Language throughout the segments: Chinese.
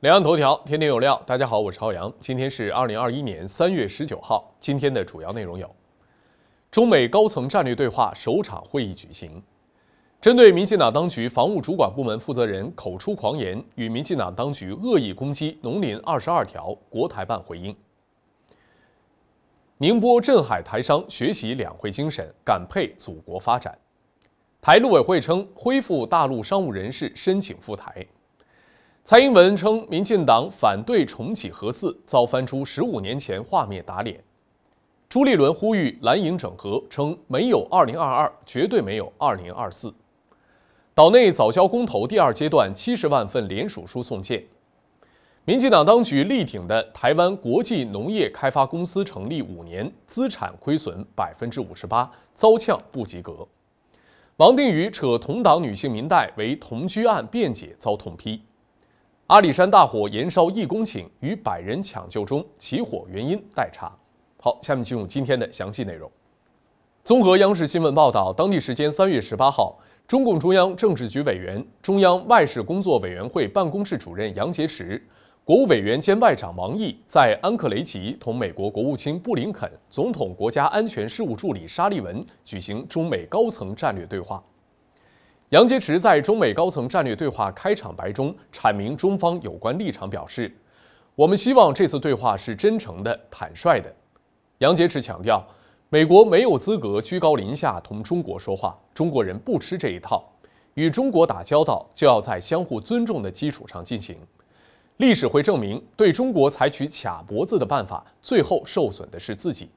两岸头条，天天有料。大家好，我是朝阳。今天是二零二一年三月十九号。今天的主要内容有：中美高层战略对话首场会议举行；针对民进党当局防务主管部门负责人口出狂言，与民进党当局恶意攻击《农林二十二条》，国台办回应；宁波镇海台商学习两会精神，感佩祖国发展；台陆委会称恢复大陆商务人士申请赴台。蔡英文称民进党反对重启核四，遭翻出十五年前画面打脸。朱立伦呼吁蓝营整合，称没有二零二二，绝对没有二零二四。岛内早交公投第二阶段七十万份联署书送件。民进党当局力挺的台湾国际农业开发公司成立五年，资产亏损百分之五十八，遭呛不及格。王定宇扯同党女性民代为同居案辩解，遭痛批。阿里山大火延烧一公顷，逾百人抢救中，起火原因待查。好，下面进入今天的详细内容。综合央视新闻报道，当地时间三月十八号，中共中央政治局委员、中央外事工作委员会办公室主任杨洁篪，国务委员兼外长王毅在安克雷奇同美国国务卿布林肯、总统国家安全事务助理沙利文举行中美高层战略对话。杨洁篪在中美高层战略对话开场白中阐明中方有关立场，表示：“我们希望这次对话是真诚的、坦率的。”杨洁篪强调，美国没有资格居高临下同中国说话，中国人不吃这一套。与中国打交道就要在相互尊重的基础上进行。历史会证明，对中国采取卡脖子的办法，最后受损的是自己。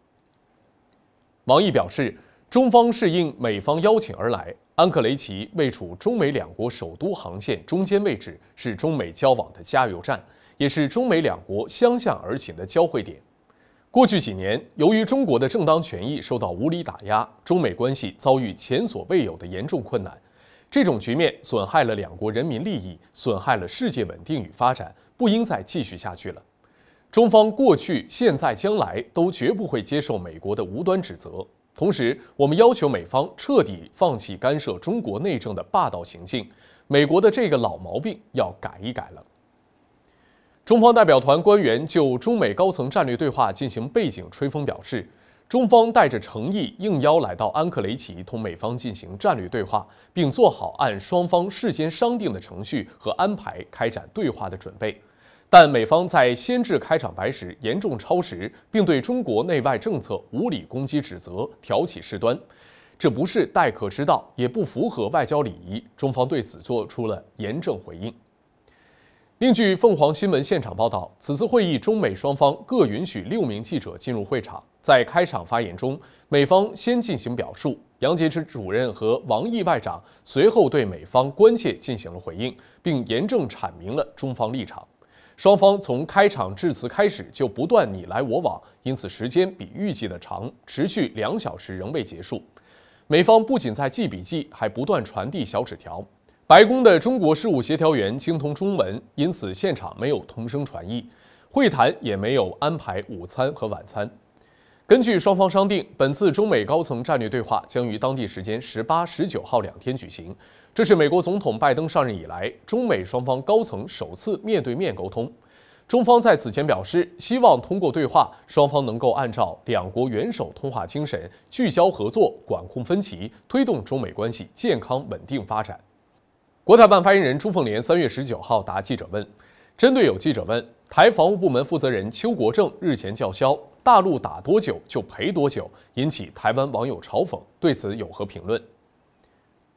王毅表示，中方是应美方邀请而来。安克雷奇位处中美两国首都航线中间位置，是中美交往的加油站，也是中美两国相向而行的交汇点。过去几年，由于中国的正当权益受到无理打压，中美关系遭遇前所未有的严重困难。这种局面损害了两国人民利益，损害了世界稳定与发展，不应再继续下去了。中方过去、现在、将来都绝不会接受美国的无端指责。同时，我们要求美方彻底放弃干涉中国内政的霸道行径，美国的这个老毛病要改一改了。中方代表团官员就中美高层战略对话进行背景吹风表示，中方带着诚意应邀来到安克雷奇，同美方进行战略对话，并做好按双方事先商定的程序和安排开展对话的准备。但美方在先至开场白时严重超时，并对中国内外政策无理攻击、指责、挑起事端，这不是待客之道，也不符合外交礼仪。中方对此作出了严正回应。另据凤凰新闻现场报道，此次会议中美双方各允许六名记者进入会场。在开场发言中，美方先进行表述，杨洁篪主任和王毅外长随后对美方关切进行了回应，并严正阐明了中方立场。双方从开场致辞开始就不断你来我往，因此时间比预计的长，持续两小时仍未结束。美方不仅在记笔记，还不断传递小纸条。白宫的中国事务协调员精通中文，因此现场没有同声传译，会谈也没有安排午餐和晚餐。根据双方商定，本次中美高层战略对话将于当地时间十八、十九号两天举行。这是美国总统拜登上任以来，中美双方高层首次面对面沟通。中方在此前表示，希望通过对话，双方能够按照两国元首通话精神，聚焦合作，管控分歧，推动中美关系健康稳定发展。国台办发言人朱凤莲三月十九号答记者问，针对有记者问，台防务部门负责人邱国正日前叫嚣。大陆打多久就赔多久，引起台湾网友嘲讽。对此有何评论？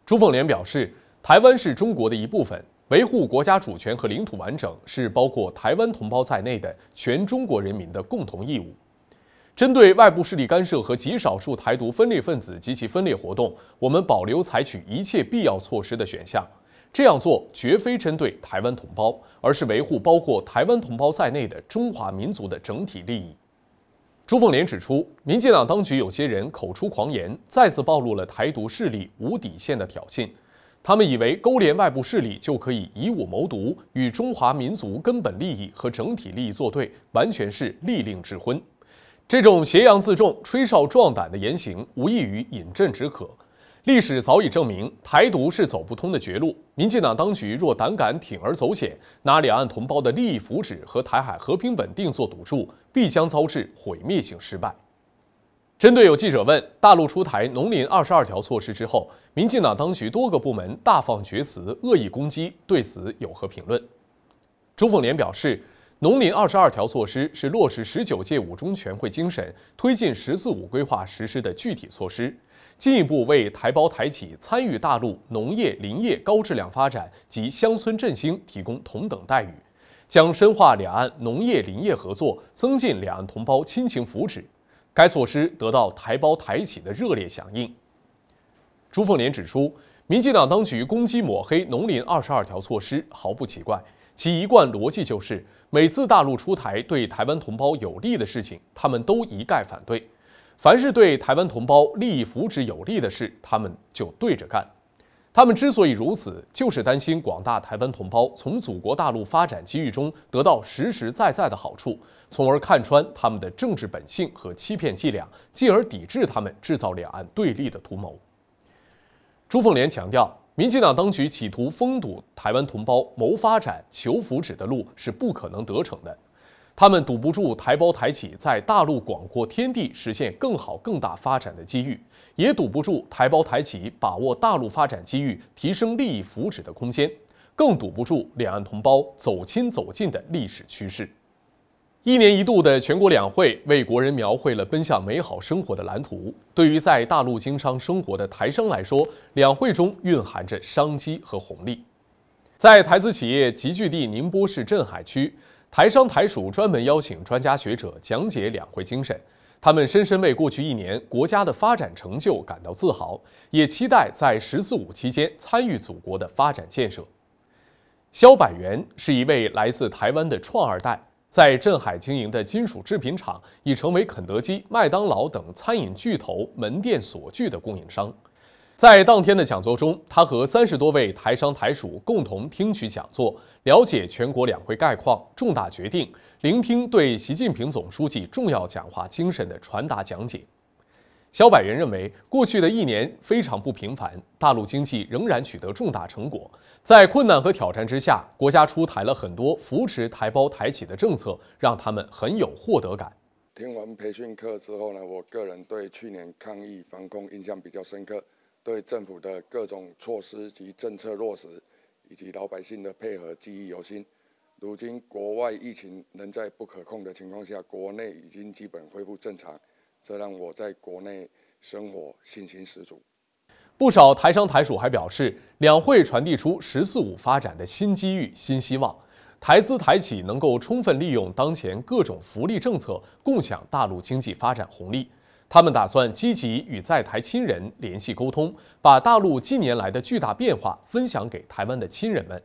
朱凤莲表示，台湾是中国的一部分，维护国家主权和领土完整是包括台湾同胞在内的全中国人民的共同义务。针对外部势力干涉和极少数台独分裂分子及其分裂活动，我们保留采取一切必要措施的选项。这样做绝非针对台湾同胞，而是维护包括台湾同胞在内的中华民族的整体利益。朱凤莲指出，民进党当局有些人口出狂言，再次暴露了台独势力无底线的挑衅。他们以为勾连外部势力就可以以武谋独，与中华民族根本利益和整体利益作对，完全是利令智昏。这种斜阳自重、吹哨壮胆的言行，无异于饮鸩止渴。历史早已证明，台独是走不通的绝路。民进党当局若胆敢铤而走险，拿两岸同胞的利益福祉和台海和平稳定做赌注，必将遭致毁灭性失败。针对有记者问，大陆出台农林二十二条措施之后，民进党当局多个部门大放厥词、恶意攻击，对此有何评论？朱凤莲表示，农林二十二条措施是落实十九届五中全会精神、推进“十四五”规划实施的具体措施。进一步为台胞台企参与大陆农业、林业高质量发展及乡村振兴提供同等待遇，将深化两岸农业林业合作，增进两岸同胞亲情福祉。该措施得到台胞台企的热烈响应。朱凤莲指出，民进党当局攻击抹黑“农林二十二条”措施毫不奇怪，其一贯逻辑就是每次大陆出台对台湾同胞有利的事情，他们都一概反对。凡是对台湾同胞利益福祉有利的事，他们就对着干。他们之所以如此，就是担心广大台湾同胞从祖国大陆发展机遇中得到实实在在的好处，从而看穿他们的政治本性和欺骗伎俩，进而抵制他们制造两岸对立的图谋。朱凤莲强调，民进党当局企图封堵台湾同胞谋发展、求福祉的路，是不可能得逞的。他们堵不住台胞台企在大陆广阔天地实现更好更大发展的机遇，也堵不住台胞台企把握大陆发展机遇、提升利益福祉的空间，更堵不住两岸同胞走亲走近的历史趋势。一年一度的全国两会为国人描绘了奔向美好生活的蓝图。对于在大陆经商生活的台商来说，两会中蕴含着商机和红利。在台资企业集聚地宁波市镇海区。台商台属专门邀请专家学者讲解两会精神，他们深深为过去一年国家的发展成就感到自豪，也期待在“十四五”期间参与祖国的发展建设。肖百元是一位来自台湾的创二代，在镇海经营的金属制品厂已成为肯德基、麦当劳等餐饮巨头门店锁具的供应商。在当天的讲座中，他和三十多位台商台属共同听取讲座，了解全国两会概况、重大决定，聆听对习近平总书记重要讲话精神的传达讲解。肖百元认为，过去的一年非常不平凡，大陆经济仍然取得重大成果，在困难和挑战之下，国家出台了很多扶持台胞台企的政策，让他们很有获得感。听完培训课之后呢，我个人对去年抗疫防控印象比较深刻。对政府的各种措施及政策落实，以及老百姓的配合，记忆犹新。如今国外疫情仍在不可控的情况下，国内已经基本恢复正常，这让我在国内生活信心十足。不少台商台属还表示，两会传递出“十四五”发展的新机遇、新希望，台资台企能够充分利用当前各种福利政策，共享大陆经济发展红利。他们打算积极与在台亲人联系沟通，把大陆近年来的巨大变化分享给台湾的亲人们，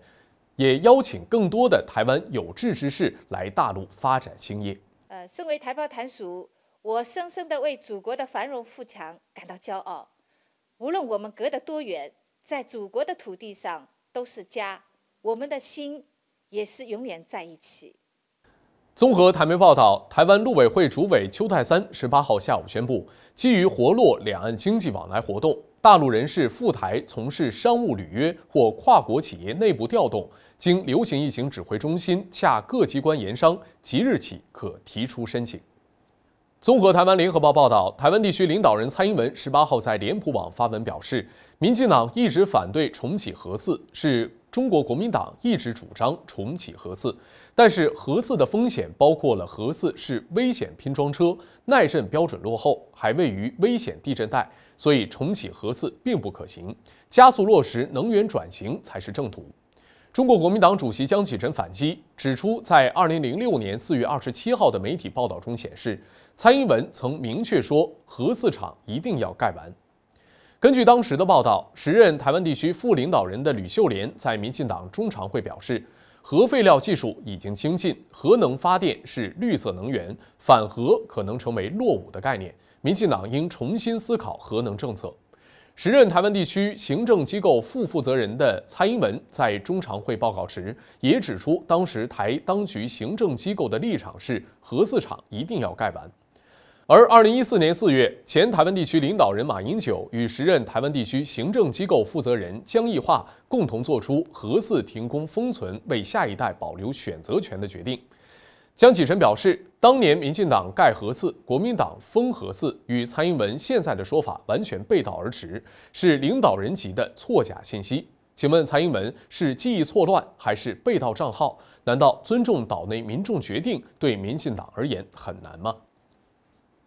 也邀请更多的台湾有志之士来大陆发展兴业。呃，身为台胞台属，我深深地为祖国的繁荣富强感到骄傲。无论我们隔得多远，在祖国的土地上都是家，我们的心也是永远在一起。综合台媒报道，台湾陆委会主委邱泰三十八号下午宣布，基于活络两岸经济往来活动，大陆人士赴台从事商务履约或跨国企业内部调动，经流行疫情指挥中心洽各机关研商，即日起可提出申请。综合台湾联合报报道，台湾地区领导人蔡英文十八号在脸谱网发文表示，民进党一直反对重启核四，是。中国国民党一直主张重启核四，但是核四的风险包括了核四是危险拼装车，耐震标准落后，还位于危险地震带，所以重启核四并不可行，加速落实能源转型才是正途。中国国民党主席江启臣反击指出，在二零零六年四月二十七号的媒体报道中显示，蔡英文曾明确说核四厂一定要盖完。根据当时的报道，时任台湾地区副领导人的吕秀莲在民进党中常会表示，核废料技术已经精进，核能发电是绿色能源，反核可能成为落伍的概念，民进党应重新思考核能政策。时任台湾地区行政机构副负责人的蔡英文在中常会报告时也指出，当时台当局行政机构的立场是核四厂一定要盖完。而二零一四年四月，前台湾地区领导人马英九与时任台湾地区行政机构负责人江宜桦共同做出核四停工封存，为下一代保留选择权的决定。江启臣表示，当年民进党盖核四，国民党封核四，与蔡英文现在的说法完全背道而驰，是领导人级的错假信息。请问蔡英文是记忆错乱还是被盗账号？难道尊重岛内民众决定对民进党而言很难吗？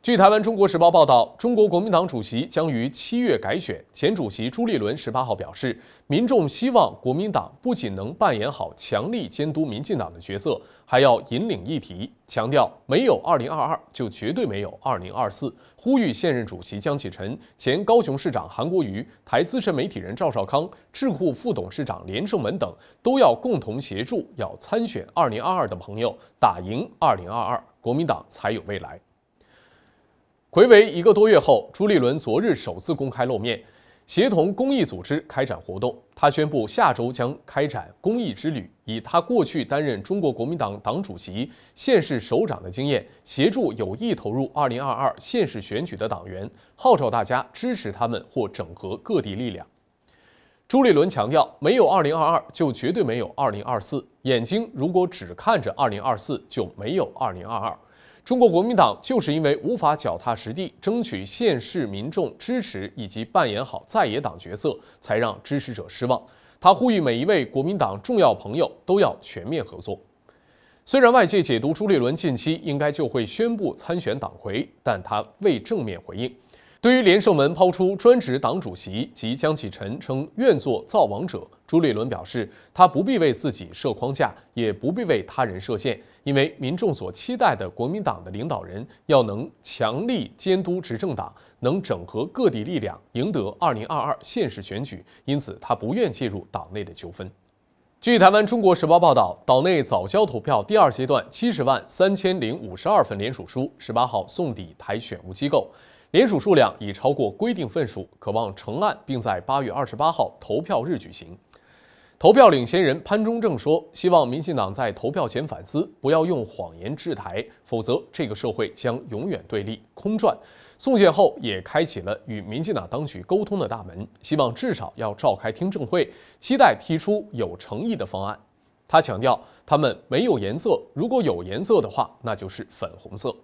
据台湾《中国时报》报道，中国国民党主席将于七月改选。前主席朱立伦十八号表示，民众希望国民党不仅能扮演好强力监督民进党的角色，还要引领议题，强调没有二零二二，就绝对没有二零二四。呼吁现任主席江启臣、前高雄市长韩国瑜、台资深媒体人赵少康、智库副董事长连胜文等都要共同协助，要参选二零二二的朋友打赢二零二二，国民党才有未来。回违一个多月后，朱立伦昨日首次公开露面，协同公益组织开展活动。他宣布下周将开展公益之旅，以他过去担任中国国民党党主席、县市首长的经验，协助有意投入2022县市选举的党员，号召大家支持他们或整合各地力量。朱立伦强调，没有2022，就绝对没有2024。眼睛如果只看着2024，就没有2022。中国国民党就是因为无法脚踏实地争取县市民众支持，以及扮演好在野党角色，才让支持者失望。他呼吁每一位国民党重要朋友都要全面合作。虽然外界解读朱立伦近期应该就会宣布参选党魁，但他未正面回应。对于连胜文抛出专职党主席及江启臣称愿做造王者，朱立伦表示，他不必为自己设框架，也不必为他人设限，因为民众所期待的国民党的领导人要能强力监督执政党，能整合各地力量，赢得二零二二县市选举，因此他不愿介入党内的纠纷。据台湾《中国时报》报道，岛内早交投票第二阶段七十万三千零五十二份联署书，十八号送抵台选务机构。联署数量已超过规定份数，可望成案，并在八月二十八号投票日举行。投票领先人潘中正说：“希望民进党在投票前反思，不要用谎言制台，否则这个社会将永远对立、空转。”送件后也开启了与民进党当局沟通的大门，希望至少要召开听证会，期待提出有诚意的方案。他强调：“他们没有颜色，如果有颜色的话，那就是粉红色。”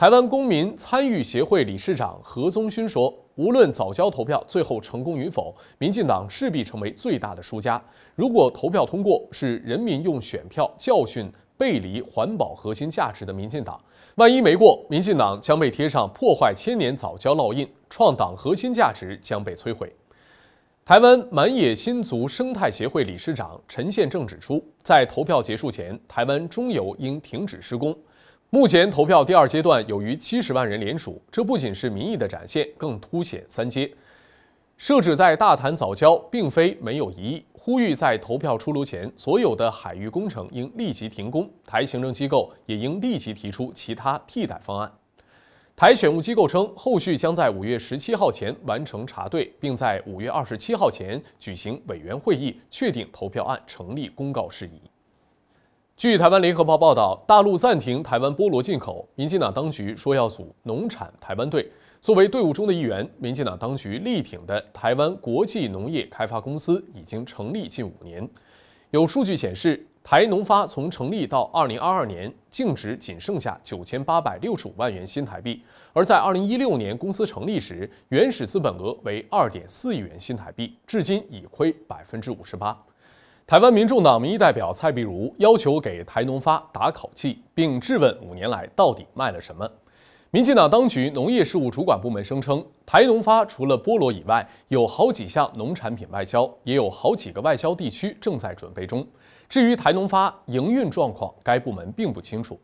台湾公民参与协会理事长何宗勋说：“无论早教投票最后成功与否，民进党势必成为最大的输家。如果投票通过，是人民用选票教训背离环保核心价值的民进党；万一没过，民进党将被贴上破坏千年早教烙印，创党核心价值将被摧毁。”台湾满野新族生态协会理事长陈宪正指出，在投票结束前，台湾中油应停止施工。目前投票第二阶段有逾七十万人联署，这不仅是民意的展现，更凸显三阶设置在大潭早交，并非没有疑义。呼吁在投票出炉前，所有的海域工程应立即停工，台行政机构也应立即提出其他替代方案。台选务机构称，后续将在五月十七号前完成查对，并在五月二十七号前举行委员会议，确定投票案成立公告事宜。据台湾联合报报道，大陆暂停台湾菠萝进口。民进党当局说要组“农产台湾队”，作为队伍中的一员，民进党当局力挺的台湾国际农业开发公司已经成立近五年。有数据显示，台农发从成立到2022年，净值仅剩下9865万元新台币，而在2016年公司成立时，原始资本额为2.4亿元新台币，至今已亏百分之五十八。台湾民众党民意代表蔡碧如要求给台农发打口气，并质问五年来到底卖了什么。民进党当局农业事务主管部门声称，台农发除了菠萝以外，有好几项农产品外销，也有好几个外销地区正在准备中。至于台农发营运状况，该部门并不清楚。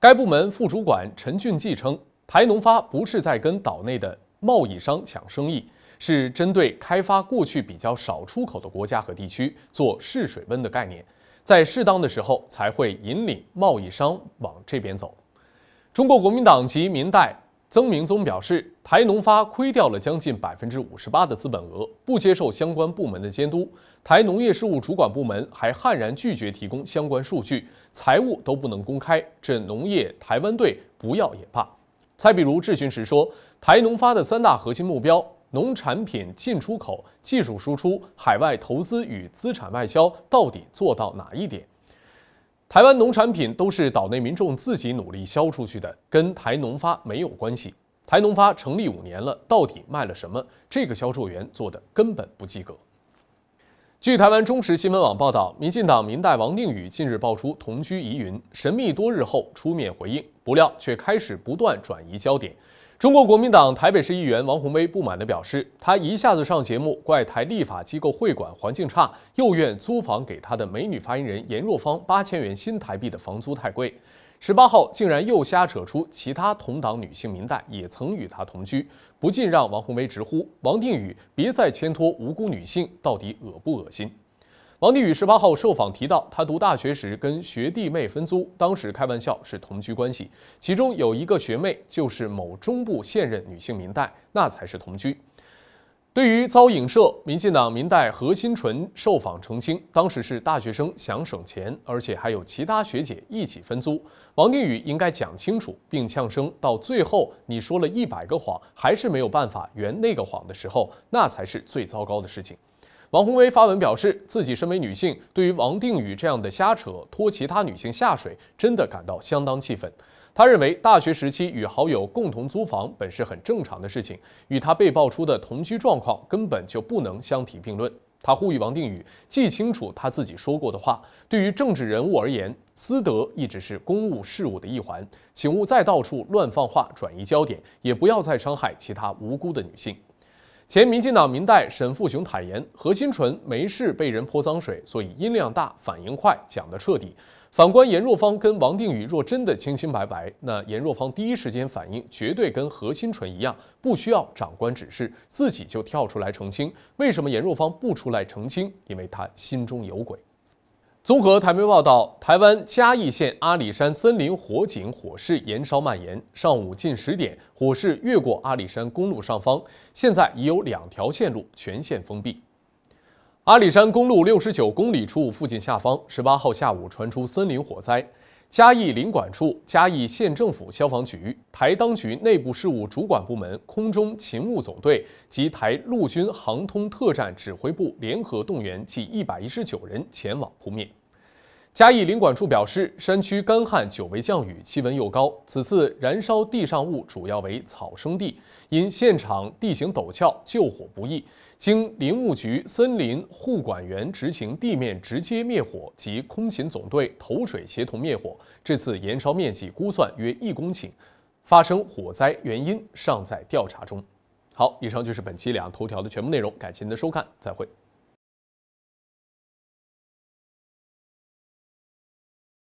该部门副主管陈俊记称，台农发不是在跟岛内的贸易商抢生意。是针对开发过去比较少出口的国家和地区做试水温的概念，在适当的时候才会引领贸易商往这边走。中国国民党及民代曾明宗表示，台农发亏掉了将近百分之五十八的资本额，不接受相关部门的监督。台农业事务主管部门还悍然拒绝提供相关数据，财务都不能公开，这农业台湾队不要也罢。蔡比如质询时说，台农发的三大核心目标。农产品进出口、技术输出、海外投资与资产外销到底做到哪一点？台湾农产品都是岛内民众自己努力销出去的，跟台农发没有关系。台农发成立五年了，到底卖了什么？这个销售员做的根本不及格。据台湾中时新闻网报道，民进党民代王定宇近日爆出同居疑云，神秘多日后出面回应，不料却开始不断转移焦点。中国国民党台北市议员王宏威不满地表示，他一下子上节目怪台立法机构会馆环境差，又怨租房给他的美女发言人颜若芳八千元新台币的房租太贵。十八号竟然又瞎扯出其他同党女性民代也曾与他同居，不禁让王宏威直呼：“王定宇，别再牵拖无辜女性，到底恶不恶心？”王定宇十八号受访提到，他读大学时跟学弟妹分租，当时开玩笑是同居关系，其中有一个学妹就是某中部现任女性民代，那才是同居。对于遭影射，民进党民代何心纯受访澄清，当时是大学生想省钱，而且还有其他学姐一起分租。王定宇应该讲清楚，并呛声，到最后你说了一百个谎，还是没有办法圆那个谎的时候，那才是最糟糕的事情。王宏威发文表示，自己身为女性，对于王定宇这样的瞎扯拖其他女性下水，真的感到相当气愤。他认为，大学时期与好友共同租房本是很正常的事情，与他被爆出的同居状况根本就不能相提并论。他呼吁王定宇记清楚他自己说过的话。对于政治人物而言，私德一直是公务事务的一环，请勿再到处乱放话转移焦点，也不要再伤害其他无辜的女性。前民进党民代沈富雄坦言，何心纯没事被人泼脏水，所以音量大、反应快，讲得彻底。反观严若芳跟王定宇，若真的清清白白，那严若芳第一时间反应绝对跟何心纯一样，不需要长官指示，自己就跳出来澄清。为什么严若芳不出来澄清？因为他心中有鬼。综合台媒报道，台湾嘉义县阿里山森林火警火势延烧蔓延。上午近十点，火势越过阿里山公路上方，现在已有两条线路全线封闭。阿里山公路六十九公里处附近下方，十八号下午传出森林火灾。嘉义领管处、嘉义县政府消防局、台当局内部事务主管部门、空中勤务总队及台陆军航通特战指挥部联合动员近一百一十九人前往扑灭。嘉义林管处表示，山区干旱久未降雨，气温又高，此次燃烧地上物主要为草生地，因现场地形陡峭，救火不易。经林务局森林护管员执行地面直接灭火及空勤总队投水协同灭火，这次燃烧面积估算约一公顷。发生火灾原因尚在调查中。好，以上就是本期两头条的全部内容，感谢您的收看，再会。